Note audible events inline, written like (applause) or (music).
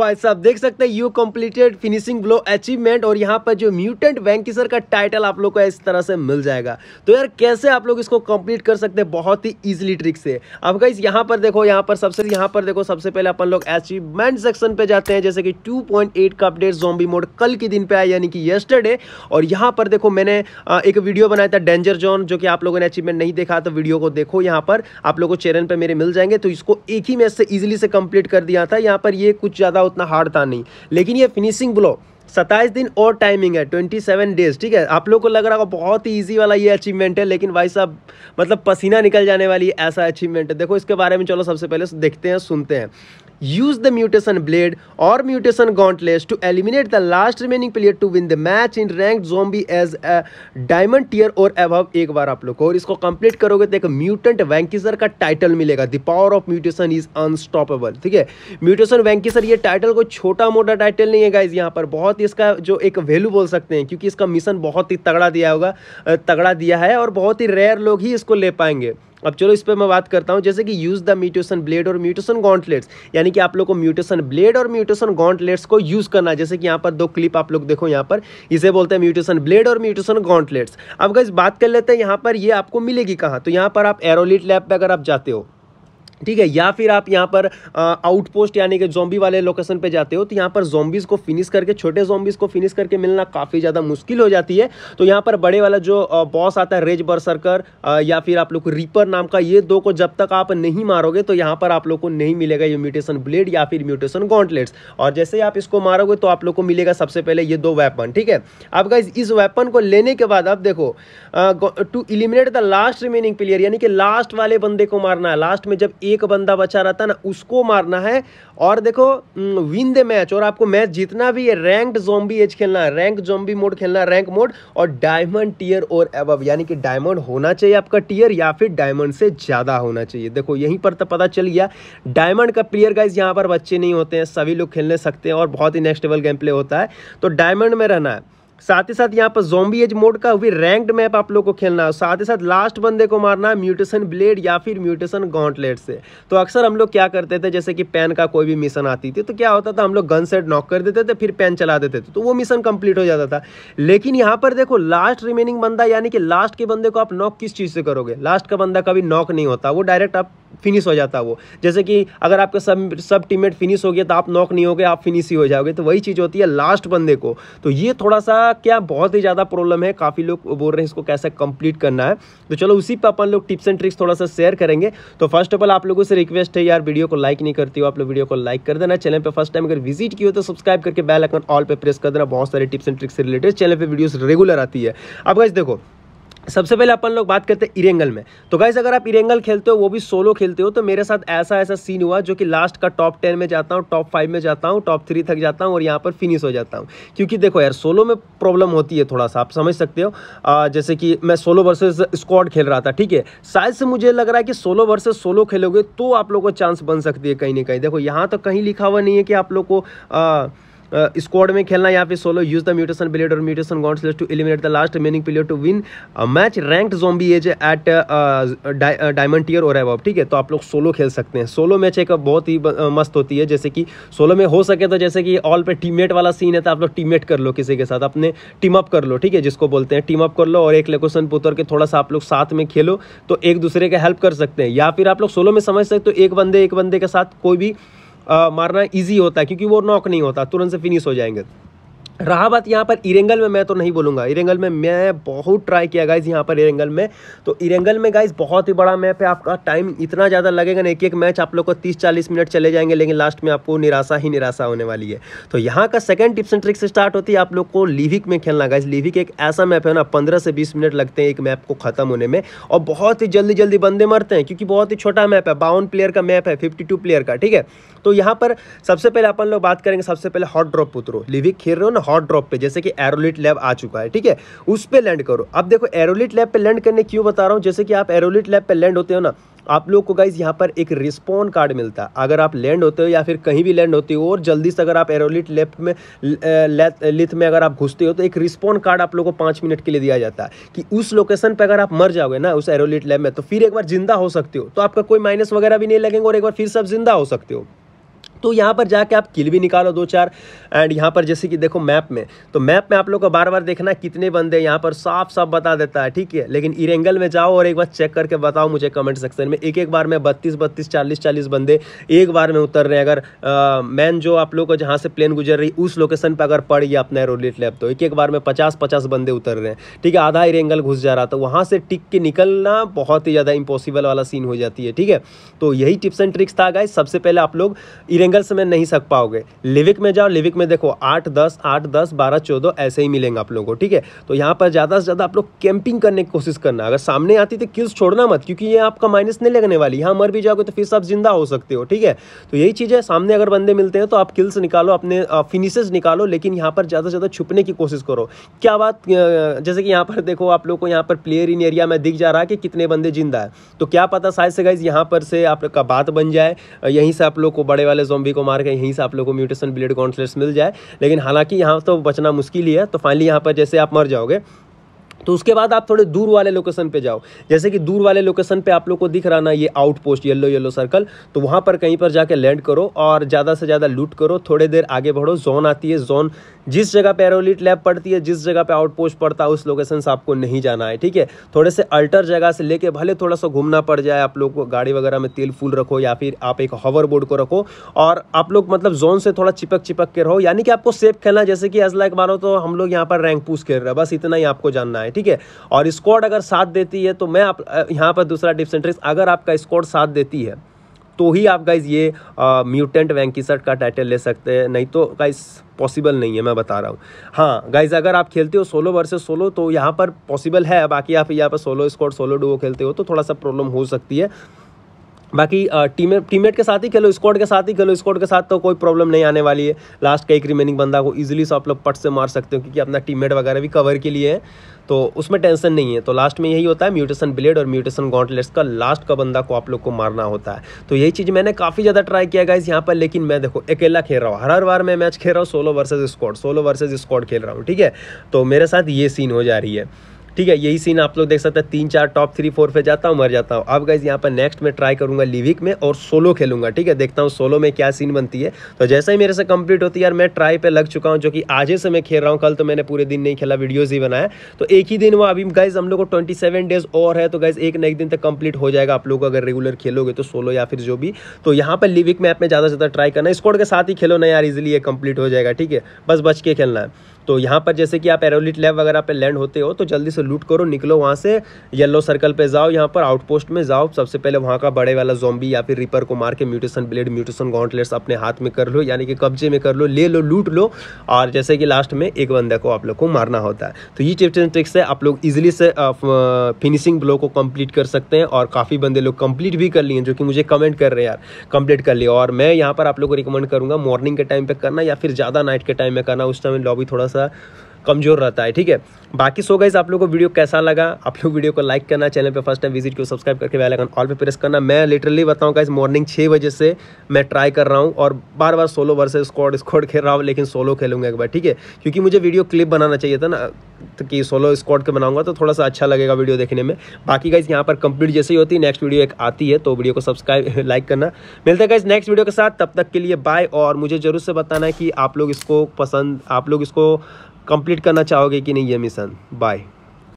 भाई साहब देख सकते हैं you completed finishing blow achievement और यहाँ पर जो म्यूटेंट वैंकिसर का टाइटल आप लोग को इस तरह से मिल जाएगा तो यार कैसे आप लोग इसको कंप्लीट कर सकते हैं बहुत ही इजीली ट्रिक से अब गाइस यहाँ पर देखो यहाँ पर सबसे यहाँ पर देखो सबसे पहले अपन लोग अचीवमेंट सेक्शन पे जाते हैं जैसे कि 2.8 का अपडेट जोम्बी मोड कल के दिन पे आया यानी कि येस्टरडे और यहाँ पर देखो मैंने एक वीडियो बनाया था डेंजर जोन जो कि आप लोगों ने अचीवमेंट नहीं देखा तो वीडियो को देखो यहाँ पर आप लोगों को चैनल पर मेरे मिल जाएंगे तो इसको एक ही मैच से ईजिली से कंप्लीट कर दिया था यहाँ पर ये कुछ ज़्यादा उतना हार्ड था नहीं लेकिन ये फिनिशिंग ब्लो सत्ताईस दिन और टाइमिंग है ट्वेंटी सेवन डेज ठीक है आप लोग को लग रहा होगा बहुत ही ईजी वाला ये अचीवमेंट है लेकिन भाई साहब मतलब पसीना निकल जाने वाली ऐसा अचीवमेंट है देखो इसके बारे में चलो सबसे पहले देखते हैं सुनते हैं use the mutation blade or mutation gauntlets to eliminate the last remaining player to win the match in ranked zombie as a diamond tier और above एक बार आप लोग को और इसको कंप्लीट करोगे तो एक म्यूटेंट वैंकिसर का टाइटल मिलेगा the power of mutation is unstoppable ठीक है म्यूटेशन वैंकिसर ये टाइटल कोई छोटा मोटा टाइटल नहीं है गाइज यहाँ पर बहुत ही इसका जो एक वैल्यू बोल सकते हैं क्योंकि इसका मिशन बहुत ही तगड़ा दिया होगा तगड़ा दिया है और बहुत ही रेयर लोग ही इसको ले पाएंगे अब चलो इस पर मैं बात करता हूँ जैसे कि यूज़ द म्यूटेशन ब्लेड और म्यूटेशन गॉन्टलेट्स यानी कि आप लोग को म्यूटेशन ब्लेड और म्यूटेशन गॉन्टलेट्स को यूज़ करना है जैसे कि यहाँ पर दो क्लिप आप लोग देखो यहाँ पर इसे बोलते हैं म्यूटेशन ब्लेड और म्यूटेशन गॉन्टलेट्स अब अगर बात कर लेते हैं यहाँ पर ये आपको मिलेगी कहाँ तो यहाँ पर आप एरोलिट लैब पर अगर आप जाते हो ठीक है या फिर आप यहाँ पर आउटपोस्ट यानी कि जोम्बी वाले लोकेशन पे जाते हो तो यहाँ पर जोम्बीज को फिनिश करके छोटे जोम्बीज को फिनिश करके मिलना काफ़ी ज़्यादा मुश्किल हो जाती है तो यहाँ पर बड़े वाला जो बॉस आता है रेज बर्सरकर या फिर आप लोग को रीपर नाम का ये दो को जब तक आप नहीं मारोगे तो यहाँ पर आप लोग को नहीं मिलेगा ये म्यूटेशन ब्लेड या फिर म्यूटेशन गॉन्टलेट्स और जैसे आप इसको मारोगे तो आप लोग को मिलेगा सबसे पहले ये दो वेपन ठीक है अब गाइज इस वेपन को लेने के बाद आप देखो to eliminate the last remaining player यानी कि लास्ट वाले बंदे को मारना है लास्ट में जब एक बंदा बचा रहता है ना उसको मारना है और देखो विन द मैच और आपको मैच जीतना भी है रैंक्ड जोम्बी एज खेलना है रैंक जोम्बी मोड खेलना है रैंक मोड और डायमंड टीयर और एबव यानी कि डायमंड होना चाहिए आपका टीयर या फिर डायमंड से ज़्यादा होना चाहिए देखो यहीं पर तो पता चल गया डायमंड का प्लेयर गाइज यहाँ पर बच्चे नहीं होते हैं सभी लोग खेलने सकते हैं और बहुत ही नेक्स्ट लेवल गेम प्ले होता है तो डायमंड में रहना है साथ ही साथ यहाँ पर जोम्बी एज मोड का भी रैंक्ड मैप आप लोग को खेलना है साथ ही साथ लास्ट बंदे को मारना है म्यूटेशन ब्लेड या फिर म्यूटेशन गॉन्टलेट से तो अक्सर हम लोग क्या करते थे जैसे कि पेन का कोई भी मिशन आती थी तो क्या होता था हम लोग गन सेट नॉक कर देते थे फिर पेन चला देते थे तो वो मिशन कंप्लीट हो जाता था लेकिन यहाँ पर देखो लास्ट रिमेनिंग बंदा यानी कि लास्ट के बंदे को आप नॉक किस चीज़ से करोगे लास्ट का बंदा कभी नॉक नहीं होता वो डायरेक्ट आप फिनिश हो जाता है वो जैसे कि अगर आपका सब सब टीममेट फिनिश हो गया तो आप नॉक नहीं हो गए आप फिनिश ही हो जाओगे तो वही चीज़ होती है लास्ट बंदे को तो ये थोड़ा सा क्या बहुत ही ज़्यादा प्रॉब्लम है काफ़ी लोग बोल रहे हैं इसको कैसे कंप्लीट करना है तो चलो उसी पर अपन लोग टिप्स एंड ट्रिक्स थोड़ा सा शेयर करेंगे तो फर्स्ट ऑफ ऑल आप लोगों से रिक्वेस्ट है यार वीडियो को लाइक नहीं करती हो आप लोग वीडियो को लाइक कर देना चैनल पर फर्स्ट टाइम अगर विजिट की हो तो सब्सक्राइब करके बैल आइकन ऑल पर प्रेस कर देना बहुत सारे टिप्स एंड ट्रिक्स से रिलेटेड चैनल पर वीडियोज रेगुलर आती है अब गाइस देखो सबसे पहले अपन लोग बात करते हैं इरेंगल में तो गाइज अगर आप इरेंगल खेलते हो वो भी सोलो खेलते हो तो मेरे साथ ऐसा ऐसा सीन हुआ जो कि लास्ट का टॉप टेन में जाता हूँ टॉप फाइव में जाता हूँ टॉप थ्री तक जाता हूँ और यहाँ पर फिनिश हो जाता हूँ क्योंकि देखो यार सोलो में प्रॉब्लम होती है थोड़ा सा आप समझ सकते हो आ, जैसे कि मैं सोलो वर्सेज स्क्वाड खेल रहा था ठीक है शायद से मुझे लग रहा है कि सोलो वर्सेज सोलो खेलोगे तो आप लोग को चांस बन सकती है कहीं ना कहीं देखो यहाँ तो कहीं लिखा हुआ नहीं है कि आप लोग को स्क्वाड में खेलना यहाँ पे solo use the mutation blade और mutation gauntlets to eliminate the last remaining player to win match ranked zombie as at diamond tier और अब ठीक है तो आप लोग सोलो खेल सकते हैं सोलो मैच एक बहुत ही मस्त होती है जैसे कि सोलो में हो सके तो जैसे कि ऑल पे टीममेट वाला सीन है तो आप लोग टीममेट कर लो किसी के साथ अपने टीम अप कर लो ठीक है जिसको बोलते हैं टीम अप कर लो और एक लेकोशन पर उतर के थोड़ा सा आप लोग साथ में खेलो तो एक दूसरे का हेल्प कर सकते हैं या फिर आप लोग सोलो में समझ सकते हो तो एक बंदे एक बंदे के साथ कोई भी आ, मारना ईजी होता है क्योंकि वो नॉक नहीं होता तुरंत से फिनिश हो जाएंगे रहा बात यहाँ पर इरेंगल में मैं तो नहीं बोलूँगा इरेंगल में मैं बहुत ट्राई किया गाइज यहाँ पर इरेंगल में तो इरेंगल में गाइज बहुत ही बड़ा मैप है आपका टाइम इतना ज़्यादा लगेगा ना एक एक मैच आप लोग को 30-40 मिनट चले जाएंगे लेकिन लास्ट में आपको निराशा ही निराशा होने वाली है तो यहाँ का second tips and tricks start होती है आप लोग को लिविक में खेलना गाइज लिविक एक ऐसा मैप है ना पंद्रह से बीस मिनट लगते हैं एक मैप को ख़त्म होने में और बहुत ही जल्दी जल्दी बंदे मरते हैं क्योंकि बहुत ही छोटा मैप है बावन प्लेयर का मैप है फिफ्टी प्लेयर का ठीक है तो यहाँ पर सबसे पहले अपन लोग बात करेंगे सबसे पहले हॉट ड्रॉप उतरो लिविक खेल रहे हो ना हॉट ड्रॉप पे जैसे कि एरोलिट लैब आ चुका है ठीक है उस पर लैंड करो अब देखो एरोलिट लैब पे लैंड करने क्यों बता रहा हूँ जैसे कि आप एरोलिट लैब पे लैंड होते हो ना आप लोग को गाइज यहाँ पर एक रिस्पॉन्ड कार्ड मिलता है अगर आप लैंड होते हो या फिर कहीं भी लैंड होते हो और जल्दी से अगर आप एरोलिट लेफ्ट में लिथ में अगर आप घुसते हो तो एक रिस्पॉन्ड कार्ड आप लोग को पाँच मिनट के लिए दिया जाता है कि उस लोकेशन पर अगर आप मर जाओगे ना उस एरोलिट लैब में तो फिर एक बार जिंदा हो सकते हो तो आपका कोई माइनस वगैरह भी नहीं लगेंगे और एक बार फिर से जिंदा हो सकते हो तो यहाँ पर जाके आप किल भी निकालो दो चार एंड यहाँ पर जैसे कि देखो मैप में तो मैप में आप लोग को बार बार देखना है कितने बंदे यहाँ पर साफ साफ बता देता है ठीक है लेकिन इरेंगल में जाओ और एक बार चेक करके बताओ मुझे कमेंट सेक्शन में एक एक बार में बत्तीस बत्तीस चालीस चालीस बंदे एक बार में उतर रहे हैं अगर मैन जो आप लोग को जहाँ से प्लेन गुजर रही उस लोकेशन पर अगर पड़ गया अपना रोलेट लैब तो एक एक बार में पचास पचास बंदे उतर रहे हैं ठीक है आधा इरेंगल घुस जा रहा था वहाँ से टिक के निकलना बहुत ही ज़्यादा इम्पॉसिबल वाला सीन हो जाती है ठीक है तो यही टिप्स एंड ट्रिक्स था गए सबसे पहले आप लोग इरेंगल सिंगल में नहीं सक पाओगे लिविक में जाओ लिविक में देखो आठ दस आठ दस बारह चौदह ऐसे ही मिलेंगे आप लोगों को ठीक है तो यहाँ पर ज़्यादा से ज़्यादा आप लोग कैंपिंग करने की कोशिश करना अगर सामने आती तो क्यूज छोड़ना मत क्योंकि ये आपका माइनस नहीं लगने वाली यहाँ मर भी जाओगे तो फिर आप जिंदा हो सकते हो ठीक है तो यही चीज़ है सामने अगर बंदे मिलते हैं तो आप किल्स निकालो अपने फिनिशेज निकालो लेकिन यहाँ पर ज़्यादा से ज़्यादा छुपने की कोशिश करो क्या बात जैसे कि यहाँ पर देखो आप लोग को यहाँ पर प्लेयर इन एरिया में दिख जा रहा है कि कितने बंदे जिंदा है तो क्या पता शायद से गाइज यहाँ पर से आपका बात बन जाए यहीं से आप लोग को बड़े वाले जोम्बी को मार के यहीं से आप लोग को म्यूटेशन ब्लेड गॉन्सलेट्स मिल जाए लेकिन हालांकि यहाँ तो बचना मुश्किल ही है तो फाइनली यहाँ पर जैसे आप मर जाओगे तो उसके बाद आप थोड़े दूर वाले लोकेशन पे जाओ जैसे कि दूर वाले लोकेशन पे आप लोग को दिख रहा ना ये outpost yellow yellow circle तो वहाँ पर कहीं पर जाके लैंड करो और ज़्यादा से ज़्यादा लूट करो थोड़े देर आगे बढ़ो जोन आती है जोन जिस जगह पे एरोलिट लैब पड़ती है जिस जगह पे आउट पोस्ट पड़ता है उस लोकेशन से आपको नहीं जाना है ठीक है थोड़े से अल्टर जगह से लेके भले थोड़ा सा घूमना पड़ जाए आप लोग को गाड़ी वगैरह में तेल फुल रखो या फिर आप एक हॉवर बोर्ड को रखो और आप लोग मतलब जोन से थोड़ा चिपक चिपक के रहो यानी कि आपको सेफ खेलना जैसे कि एज लाइक मानो तो हम लोग यहाँ पर रैंक पूछ खेल रहे हैं बस इतना ही आपको जानना है ठीक है और स्क्वाड अगर साथ देती है तो मैं आप यहाँ पर दूसरा टिप्स एंड ट्रिक्स अगर आपका स्क्वाड साथ देती है तो ही आप गाइज ये म्यूटेंट वैंकिसट का टाइटल ले सकते हैं नहीं तो गाइज पॉसिबल नहीं है मैं बता रहा हूँ हाँ गाइज अगर आप खेलते हो सोलो वर्सेस सोलो तो यहाँ पर पॉसिबल है बाकी आप यहाँ पर सोलो स्कॉट सोलो डुओ खेलते हो तो थोड़ा सा प्रॉब्लम हो सकती है बाकी टीम टीममेट के साथ ही खेलो स्क्वाड के साथ ही खेलो स्क्वाड के साथ तो कोई प्रॉब्लम नहीं आने वाली है लास्ट का एक रिमेनिंग बंदा को इजीली से आप लोग पट से मार सकते हो क्योंकि अपना टीममेट वगैरह भी कवर के लिए है तो उसमें टेंशन नहीं है तो लास्ट में यही होता है म्यूटेशन ब्लेड और म्यूटेशन गॉन्टलेट्स का लास्ट का बंदा को आप लोग को मारना होता है तो यही चीज़ मैंने काफ़ी ज़्यादा ट्राई किया इस यहाँ पर लेकिन मैं देखो अकेला खेल रहा हूँ हर हर बार मैं मैच खेल रहा हूँ solo versus squad solo versus squad खेल रहा हूँ ठीक है तो मेरे साथ ये सीन हो जा रही है ठीक है यही सीन आप लोग देख सकते हैं तीन चार टॉप थ्री फोर पे जाता हूँ मर जाता हूँ अब गाइज यहाँ पर नेक्स्ट मैं ट्राई करूंगा लिविक में और सोलो खेलूंगा ठीक है देखता हूँ सोलो में क्या सीन बनती है तो जैसे ही मेरे से कंप्लीट होती है यार मैं ट्राई पे लग चुका हूँ जो कि आज से मैं खेल रहा हूँ कल तो मैंने पूरे दिन नहीं खेला वीडियोज़ ही बनाया तो एक ही दिन वो अभी गाइज हम लोग को ट्वेंटी डेज और है तो गाइज एक ना एक दिन तक कंप्लीट हो जाएगा आप लोग अगर रेगुलर खेलोगे तो सोलो या फिर जो भी तो यहाँ पर लिविक में आपने ज़्यादा से ज़्यादा ट्राई करना स्कोर के साथ ही खेलो ना यार इजिली ये कंप्लीट हो जाएगा ठीक है बस बच के खेलना है तो यहाँ पर जैसे कि आप एरोलिट लैब वगैरह पर लैंड होते हो तो जल्दी से लूट करो निकलो वहाँ से येलो सर्कल पे जाओ यहाँ पर आउटपोस्ट में जाओ सबसे पहले वहाँ का बड़े वाला जोबी या फिर रिपर को मार के म्यूटेशन ब्लेड म्यूटेशन गॉन्टलेट्स अपने हाथ में कर लो यानी कि कब्जे में कर लो ले लो लूट लो और जैसे कि लास्ट में एक बंदे को आप लोग को मारना होता है तो ये टिप्स एंड ट्रिक्स है आप लोग ईजिली से फिनिशिंग ब्लो को कंप्लीट कर सकते हैं और काफ़ी बंदे लोग कंप्लीट भी कर लिए जो कि मुझे कमेंट कर रहे हैं यार कंप्लीट कर लिए और मैं यहाँ पर आप लोग को रिकमेंड करूँगा मॉर्निंग के टाइम पर करना या फिर ज़्यादा नाइट के टाइम में करना उस टाइम लॉबी थोड़ा सा कमज़ोर रहता है ठीक है बाकी सो गाइज आप लोगों को वीडियो कैसा लगा आप लोग वीडियो को लाइक करना चैनल पे फर्स्ट टाइम विजिट को सब्सक्राइब करके बेल आइकन ऑल पे प्रेस करना मैं लिटरली बताऊँगा इस मॉर्निंग छः बजे से मैं ट्राई कर रहा हूँ और बार बार सोलो वर्सेस स्क्वाड स्क्वाड खेल रहा हूँ लेकिन सोलो खेलूंगा एक बार ठीक है क्योंकि मुझे वीडियो क्लिप बनाना चाहिए था ना तो कि सोलो स्क्वाड के बनाऊंगा तो थोड़ा सा अच्छा लगेगा वीडियो देखने में बाकी गाइज यहाँ पर कंप्लीट जैसे ही होती है नेक्स्ट वीडियो एक आती है तो वीडियो को सब्सक्राइब लाइक (laughs) करना मिलते गाइज नेक्स्ट वीडियो के साथ तब तक के लिए बाय और मुझे ज़रूर से बताना है कि आप लोग इसको पसंद आप लोग इसको कंप्लीट करना चाहोगे कि नहीं ये मिशन बाय